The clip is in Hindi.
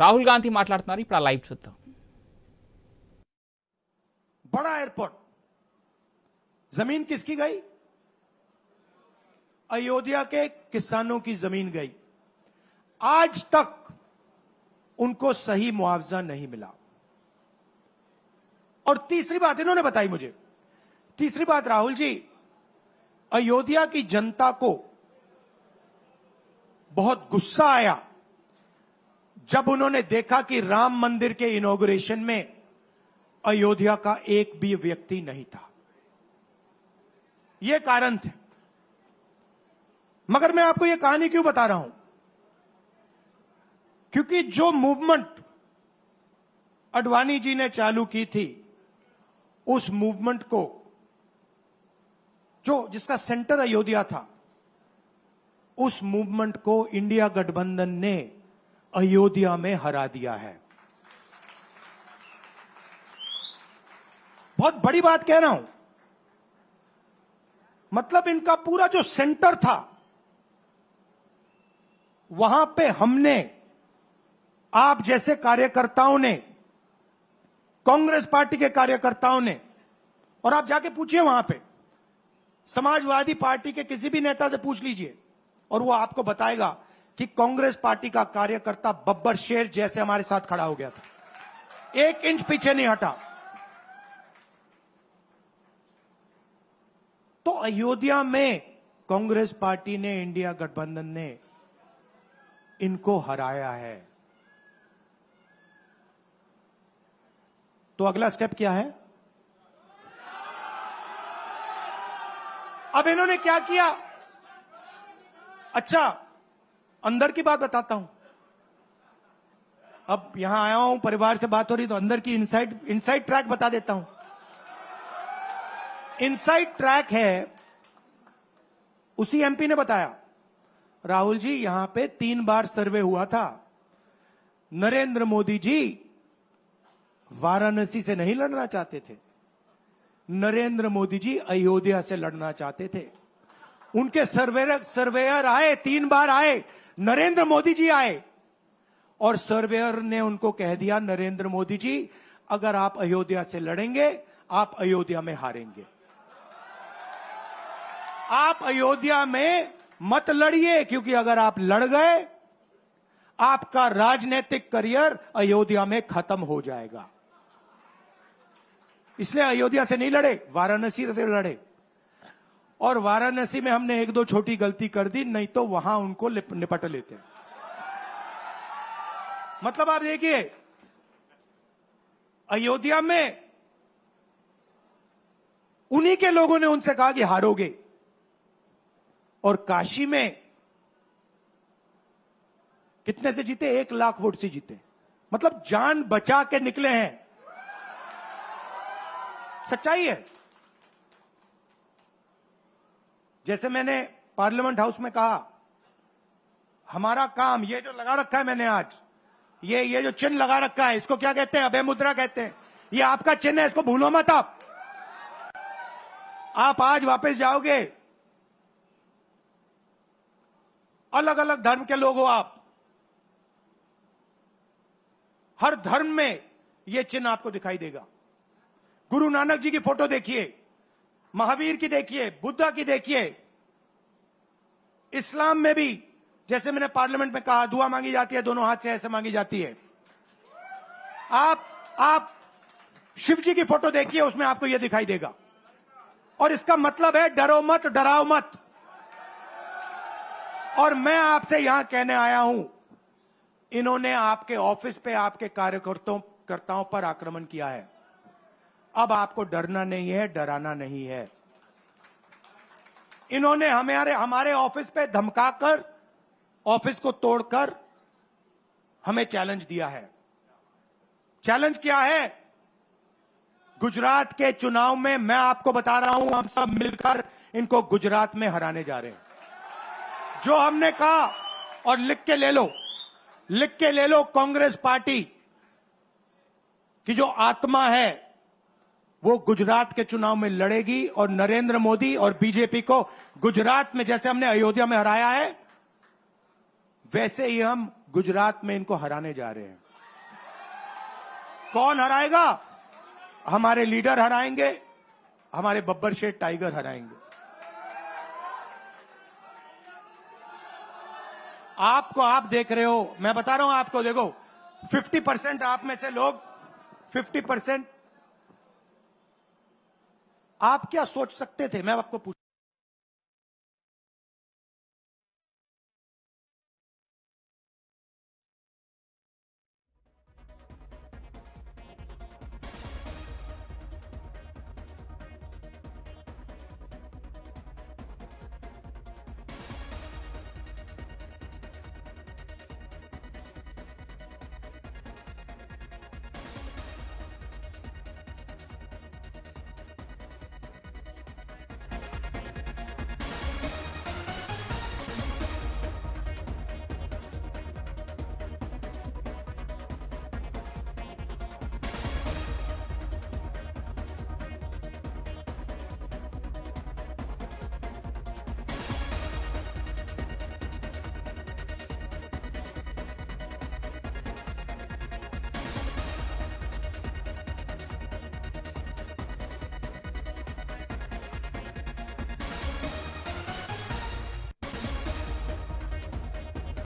राहुल गांधी మాట్లాడుతున్నారు ఇప్పుడు ఆ లైవ్ చూద్దాం बड़ा एयरपोर्ट जमीन किसकी गई अयोध्या के किसानों की जमीन गई आज तक उनको सही मुआवजा नहीं मिला और तीसरी बात इन्होंने बताई मुझे तीसरी बात राहुल जी अयोध्या की जनता को बहुत गुस्सा आया जब उन्होंने देखा कि राम मंदिर के इनोग्रेशन में अयोध्या का एक भी व्यक्ति नहीं था यह कारण थे मगर मैं आपको यह कहानी क्यों बता रहा हूं क्योंकि जो मूवमेंट अडवाणी जी ने चालू की थी उस मूवमेंट को जो जिसका सेंटर अयोध्या था उस मूवमेंट को इंडिया गठबंधन ने अयोध्या में हरा दिया है बहुत बड़ी बात कह रहा हूं मतलब इनका पूरा जो सेंटर था वहां पे हमने आप जैसे कार्यकर्ताओं ने कांग्रेस पार्टी के कार्यकर्ताओं ने और आप जाके पूछिए वहां पे समाजवादी पार्टी के किसी भी नेता से पूछ लीजिए और वो आपको बताएगा कि कांग्रेस पार्टी का कार्यकर्ता बब्बर शेर जैसे हमारे साथ खड़ा हो गया था एक इंच पीछे नहीं हटा तो अयोध्या में कांग्रेस पार्टी ने इंडिया गठबंधन ने इनको हराया है तो अगला स्टेप क्या है अब इन्होंने क्या किया अच्छा अंदर की बात बताता हूं अब यहां आया हूं परिवार से बात हो रही तो अंदर की इनसाइड इनसाइड ट्रैक बता देता हूं इनसाइड ट्रैक है उसी एमपी ने बताया राहुल जी यहां पे तीन बार सर्वे हुआ था नरेंद्र मोदी जी वाराणसी से नहीं लड़ना चाहते थे नरेंद्र मोदी जी अयोध्या से लड़ना चाहते थे उनके सर्वेयर सर्वेयर आए तीन बार आए नरेंद्र मोदी जी आए और सर्वेयर ने उनको कह दिया नरेंद्र मोदी जी अगर आप अयोध्या से लड़ेंगे आप अयोध्या में हारेंगे आप अयोध्या में मत लड़िए क्योंकि अगर आप लड़ गए आपका राजनीतिक करियर अयोध्या में खत्म हो जाएगा इसलिए अयोध्या से नहीं लड़े वाराणसी से लड़े और वाराणसी में हमने एक दो छोटी गलती कर दी नहीं तो वहां उनको निपट लेते मतलब आप देखिए अयोध्या में उन्हीं के लोगों ने उनसे कहा कि हारोगे और काशी में कितने से जीते एक लाख वोट से जीते मतलब जान बचा के निकले हैं सच्चाई है जैसे मैंने पार्लियामेंट हाउस में कहा हमारा काम ये जो लगा रखा है मैंने आज ये ये जो चिन्ह लगा रखा है इसको क्या कहते हैं अभय मुद्रा कहते हैं ये आपका चिन्ह है इसको भूलो मत आप आप आज वापस जाओगे अलग अलग धर्म के लोग हो आप हर धर्म में यह चिन्ह आपको दिखाई देगा गुरु नानक जी की फोटो देखिए महावीर की देखिए बुद्धा की देखिए इस्लाम में भी जैसे मैंने पार्लियामेंट में कहा दुआ मांगी जाती है दोनों हाथ से ऐसे मांगी जाती है आप आप शिव जी की फोटो देखिए उसमें आपको यह दिखाई देगा और इसका मतलब है डरो मत डराओ मत और मैं आपसे यहां कहने आया हूं इन्होंने आपके ऑफिस पे आपके कार्यकर्ताओं पर आक्रमण किया है अब आपको डरना नहीं है डराना नहीं है इन्होंने हमारे हमारे ऑफिस पे धमकाकर ऑफिस को तोड़कर हमें चैलेंज दिया है चैलेंज क्या है गुजरात के चुनाव में मैं आपको बता रहा हूं हम सब मिलकर इनको गुजरात में हराने जा रहे हैं जो हमने कहा और लिख के ले लो लिख के ले लो कांग्रेस पार्टी की जो आत्मा है वो गुजरात के चुनाव में लड़ेगी और नरेंद्र मोदी और बीजेपी को गुजरात में जैसे हमने अयोध्या में हराया है वैसे ही हम गुजरात में इनको हराने जा रहे हैं कौन हराएगा हमारे लीडर हराएंगे हमारे बब्बर शेठ टाइगर हराएंगे आपको आप देख रहे हो मैं बता रहा हूं आपको देखो 50 परसेंट आप में से लोग 50 परसेंट आप क्या सोच सकते थे मैं आपको पूछ